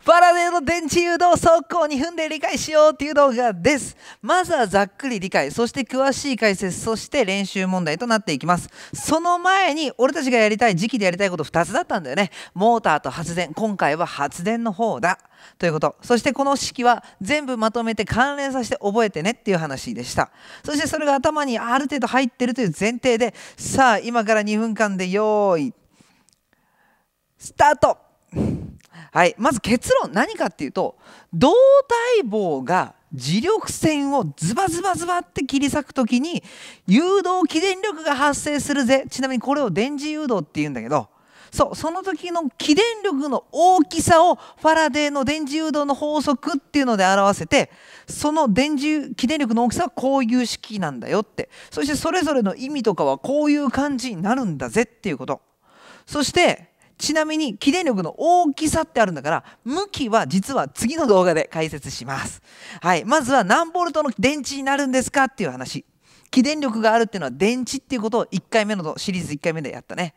ファラデーの電池誘導走行2分で理解しようという動画です。まずはざっくり理解、そして詳しい解説、そして練習問題となっていきます。その前に俺たちがやりたい時期でやりたいこと2つだったんだよね。モーターと発電、今回は発電の方だ。ということそしてこの式は全部まとめて関連させて覚えてねっていう話でしたそしてそれが頭にある程度入ってるという前提でさあ今から2分間で用意スタートはい、まず結論何かっていうと胴体棒が磁力線をズバズバズバって切り裂く時に誘導起電力が発生するぜちなみにこれを電磁誘導って言うんだけどそうその時の起電力の大きさをファラデーの電磁誘導の法則っていうので表せてその電磁起電力の大きさはこういう式なんだよってそしてそれぞれの意味とかはこういう感じになるんだぜっていうことそしてちなみに起電力の大きさってあるんだから向きは実は次の動画で解説します、はい、まずは何ボルトの電池になるんですかっていう話起電力があるっていうのは電池っていうことを1回目のシリーズ1回目でやったね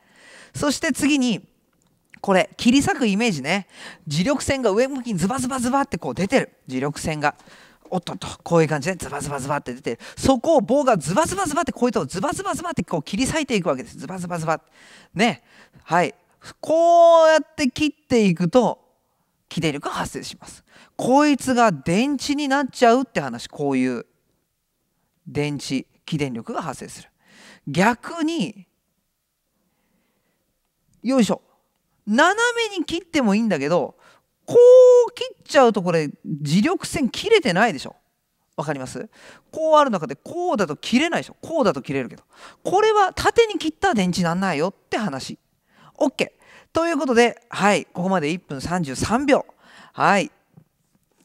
そして次にこれ切り裂くイメージね磁力線が上向きにズバズバズバってこう出てる磁力線がおっとっとこういう感じでズバズバズバって出てるそこを棒がズバズバズバってこういうとズバズバズバってこう切り裂いていくわけですズバズバズバねはいこうやって切っていくと起電力が発生しますこいつが電池になっちゃうって話こういう電池起電力が発生する逆によいしょ斜めに切ってもいいんだけどこう切っちゃうとこれ磁力線切れてないでしょわかりますこうある中でこうだと切れないでしょこうだと切れるけどこれは縦に切ったら電池なんないよって話 OK。ということで、はい、ここまで1分33秒。はい。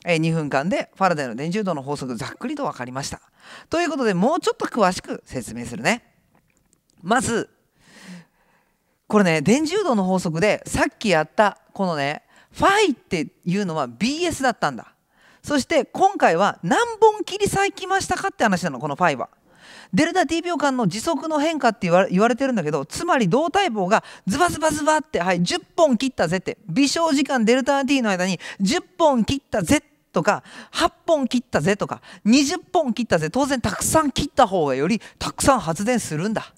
え2分間でファラデーの電磁誘導の法則ざっくりと分かりました。ということで、もうちょっと詳しく説明するね。まず、これね、電磁誘導の法則で、さっきやったこのね、ファイっていうのは BS だったんだ。そして今回は何本切り裂きましたかって話なの、このファイは。デルタ T 秒間の時速の変化って言わ言われてるんだけどつまり胴体棒がズバズバズバって、はい、10本切ったぜって微小時間デルタ T の間に10本切ったぜってとか8本切ったぜとか20本切ったぜ当然たくさん切った方がよりたくさん発電するんだ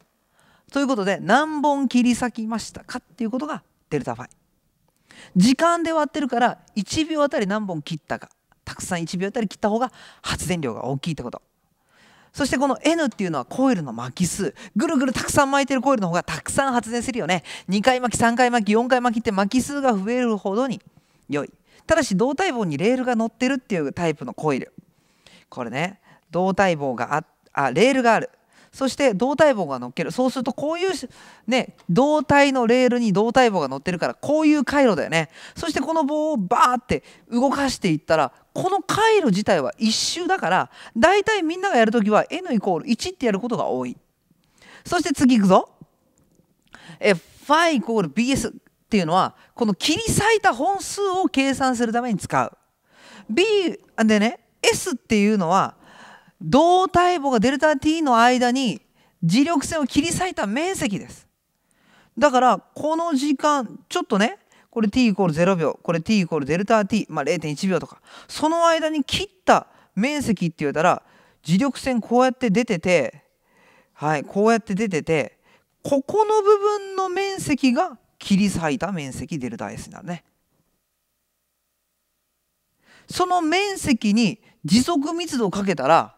ということで何本切り裂きましたかっていうことがデルタファイ時間で割ってるから1秒あたり何本切ったかたくさん1秒あたり切った方が発電量が大きいってことそしてこの N っていうのはコイルの巻き数。ぐるぐるたくさん巻いてるコイルの方がたくさん発電するよね。2回巻き、3回巻き、4回巻きって巻き数が増えるほどに良い。ただし胴体棒にレールが乗ってるっていうタイプのコイル。これね、胴体棒があ、あ、レールがある。そして胴体棒が乗っけるそうするとこういうね胴体のレールに胴体棒が乗ってるからこういう回路だよねそしてこの棒をバーって動かしていったらこの回路自体は一周だから大体みんながやるときは n イコール1ってやることが多いそして次いくぞえファイ BS っていうのはこの切り裂いた本数を計算するために使う B でね S っていうのは胴体棒がデルタ T の間に磁力線を切り裂いた面積です。だからこの時間ちょっとねこれ t イコール0秒これ t イコールデルタ t、まあ、0.1秒とかその間に切った面積って言うたら磁力線こうやって出ててはいこうやって出ててここの部分の面積が切り裂いた面積デルタ S になるね。その面積に時速密度をかけたら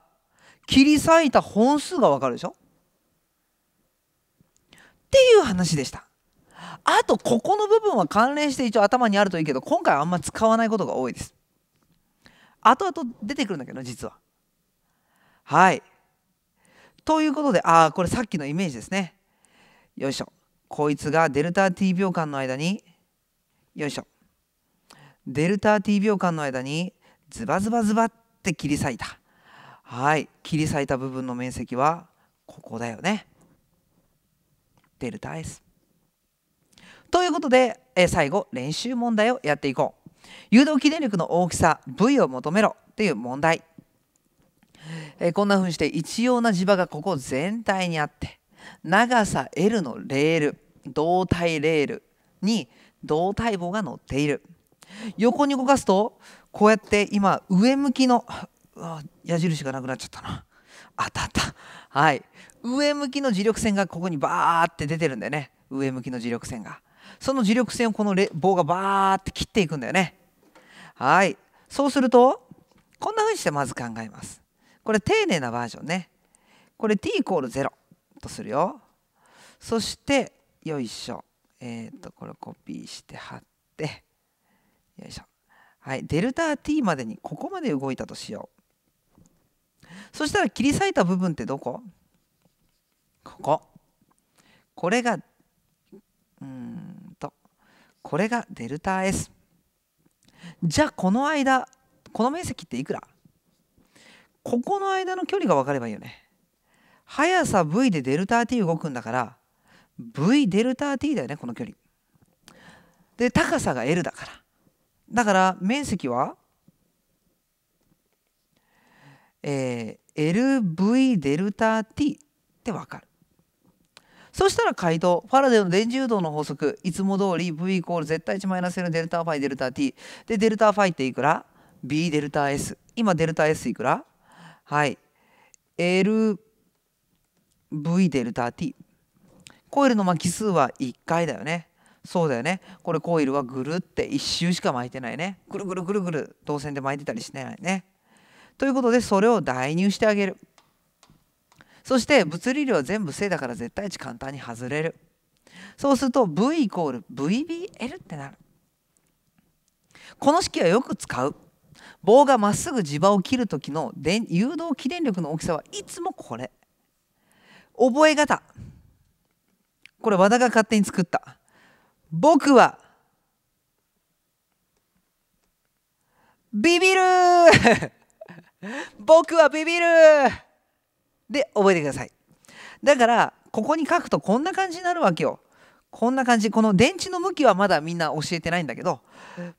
切り裂いた本数がわかるでしょっていう話でした。あとここの部分は関連して一応頭にあるといいけど今回あんま使わないことが多いです。後々出てくるんだけど実は。はい。ということでああこれさっきのイメージですね。よいしょ。こいつがデルタ t 秒間の間によいしょ。デルタ t 秒間の間にズバズバズバって切り裂いた。はい切り裂いた部分の面積はここだよね。デルタ S。ということで、え最後練習問題をやっていこう。誘導起電力の大きさ V を求めろっていう問題。えこんな風にして一様な磁場がここ全体にあって長さ L のレール胴体レールに胴体棒が乗っている横に動かすとこうやって今上向きのあ矢印がなくなっちゃったなあたったはい上向きの磁力線がここにバーって出てるんだよね上向きの磁力線がその磁力線をこの棒がバーって切っていくんだよねはいそうするとこんな風にしてまず考えますこれ丁寧なバージョンねこれ t イコール0とするよそしてよいしょえっ、ー、とこれコピーして貼ってよいしょはいデルタ t までにここまで動いたとしようそしたら切り裂いた部分ってどここここれがうんとこれがデルタ S じゃあこの間この面積っていくらここの間の距離が分かればいいよね速さ v でデルタ t 動くんだから v デルタ t だよねこの距離で高さが l だからだから面積はえー、LV デルタ T ってわかる。そしたら回答、ファラデーの電磁誘導の法則、いつも通り V イコール絶対値マイナス L のデルタファイデルタ T。で、デルタファイっていくら ?B デルタ S。今デルタ S いくらはい。LV デルタ T。コイルの巻き数は1回だよね。そうだよね。これコイルはぐるって1周しか巻いてないね。ぐるぐるぐるぐる導線で巻いてたりしないね。ということでそれを代入してあげるそして物理量は全部正だから絶対値簡単に外れるそうすると V イコール VBL ってなるこの式はよく使う棒がまっすぐ磁場を切る時の電誘導起電力の大きさはいつもこれ覚え方これ和田が勝手に作った僕はビビる僕はビビるで覚えてくださいだからここに書くとこんな感じになるわけよこんな感じこの電池の向きはまだみんな教えてないんだけど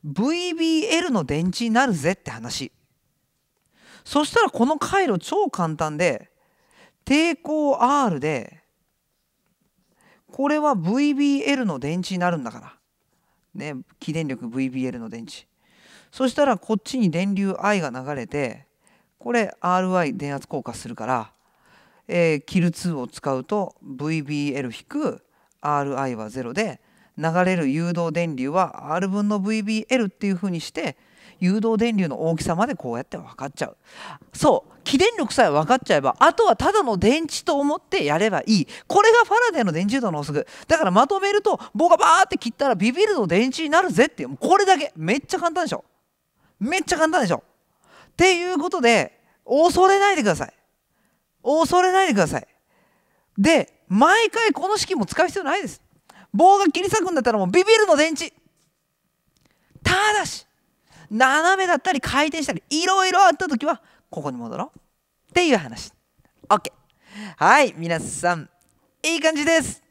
VBL の電池になるぜって話そしたらこの回路超簡単で抵抗 R でこれは VBL の電池になるんだからね、起電力 VBL の電池そしたらこっちに電流 I が流れてこれ RI 電圧効果するから、えー、キル2を使うと VBL-RI は0で流れる誘導電流は R 分の VBL っていうふうにして誘導電流の大きさまでこうやって分かっちゃうそう起電力さえ分かっちゃえばあとはただの電池と思ってやればいいこれがファラデーの電磁度導の法則だからまとめると棒がバーって切ったらビビるの電池になるぜっていうこれだけめっちゃ簡単でしょめっちゃ簡単でしょっていうことで、恐れないでください。恐れないでください。で、毎回この式も使う必要ないです。棒が切り裂くんだったらもうビビるの電池。ただし、斜めだったり回転したり、いろいろあった時は、ここに戻ろう。っていう話。OK。はい、皆さん、いい感じです。